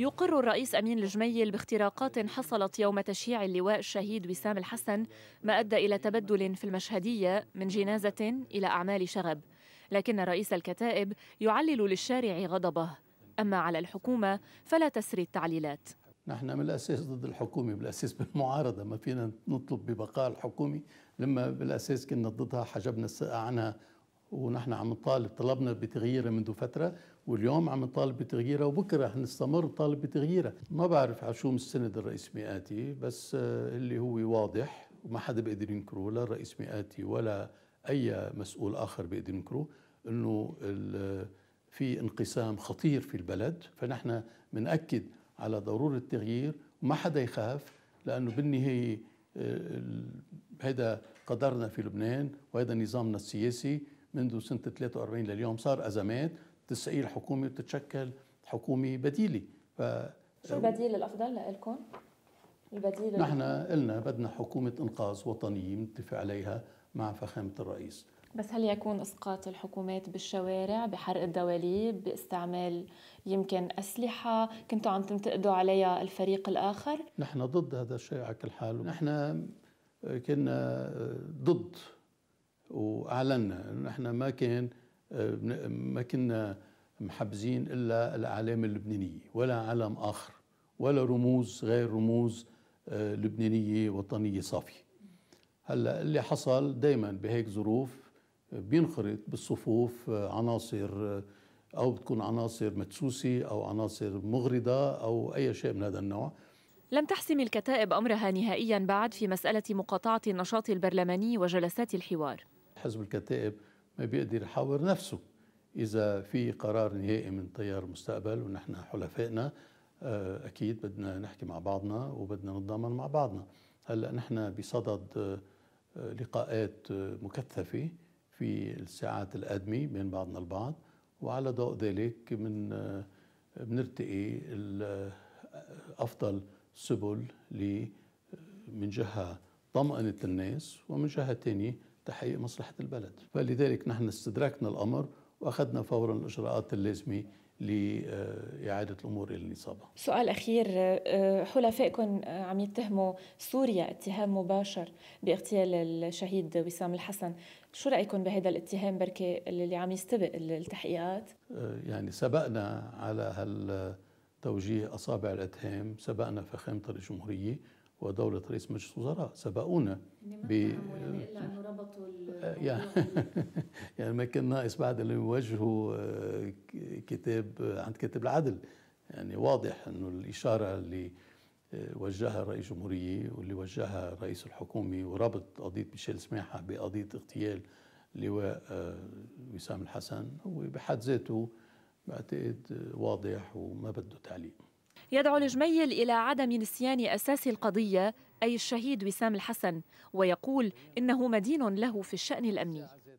يقر الرئيس أمين الجميل باختراقات حصلت يوم تشييع اللواء الشهيد وسام الحسن ما أدى إلى تبدل في المشهدية من جنازة إلى أعمال شغب لكن رئيس الكتائب يعلل للشارع غضبه أما على الحكومة فلا تسري التعليلات نحن من الأساس ضد الحكومة بالأساس بالمعارضة ما فينا نطلب ببقاء الحكومة لما بالأساس كنا ضدها حجبنا عنها ونحن عم نطالب طلبنا بتغييره منذ فتره واليوم عم نطالب بتغييره وبكره حنستمر نطالب بتغييره ما بعرف شو مستند الرئيس مئاتي بس آه، اللي هو واضح وما حدا بيقدر ينكره لا الرئيس مئاتي ولا اي مسؤول اخر بيقدر ينكره انه في انقسام خطير في البلد فنحن بنأكد على ضرورة التغيير وما حدا يخاف لأنه بالنهاية هذا آه، قدرنا في لبنان وهذا نظامنا السياسي منذ سنة 43 لليوم صار أزمات تسعي الحكومة وتتشكل حكومة بديلة ف... شو البديل الأفضل لإلكم؟ البديل نحن قلنا بدنا حكومة إنقاذ وطنية متفق عليها مع فخامة الرئيس بس هل يكون اسقاط الحكومات بالشوارع بحرق الدواليب باستعمال يمكن اسلحه كنتوا عم تنتقدوا عليها الفريق الاخر نحن ضد هذا الشيء على كل حال نحن كنا ضد واعلنا انه نحن ما كان ما كنا محبزين الا الاعلام اللبنانيه ولا علم اخر ولا رموز غير رموز آه، لبنانيه وطنيه صافيه هلا اللي حصل دائما بهيك ظروف بينخرط بالصفوف آه، عناصر آه، او بتكون عناصر مدسوسه او عناصر مغرضه او اي شيء من هذا النوع لم تحسم الكتائب امرها نهائيا بعد في مساله مقاطعه النشاط البرلماني وجلسات الحوار حزب الكتائب ما بيقدر يحاور نفسه إذا في قرار نهائي من تيار المستقبل ونحن حلفائنا آه، أكيد بدنا نحكي مع بعضنا وبدنا نتضامن مع بعضنا هلأ نحن بصدد آه، لقاءات آه، مكثفة في الساعات القادمة بين بعضنا البعض وعلى ضوء ذلك من بنرتقي أفضل سبل من جهة طمأنة الناس ومن جهة ثانية تحقيق مصلحة البلد فلذلك نحن استدركنا الأمر وأخذنا فورا الإجراءات اللازمة لإعادة الأمور إلى النصابة سؤال أخير آه، آه، حلفائكم آه، عم يتهموا سوريا اتهام مباشر باغتيال الشهيد وسام الحسن شو رأيكم بهذا الاتهام بركة اللي عم يستبق التحقيقات؟ يعني سبقنا على هالتوجيه أصابع الأتهام سبقنا فخامة الجمهورية ودولة رئيس مجلس الوزراء سبقونا ب يعني ربطوا آه، يعني, يعني ما كان ناقص بعد اللي يوجهوا آه، كتاب آه، عند كتاب العدل يعني واضح انه الاشاره اللي وجهها الرئيس الجمهورية واللي وجهها رئيس الحكومة وربط قضية ميشيل سماحة بقضية اغتيال لواء وسام الحسن هو بحد ذاته بعتقد واضح وما بده تعليق يدعو الجميل إلى عدم نسيان أساس القضية أي الشهيد وسام الحسن ويقول إنه مدين له في الشأن الأمني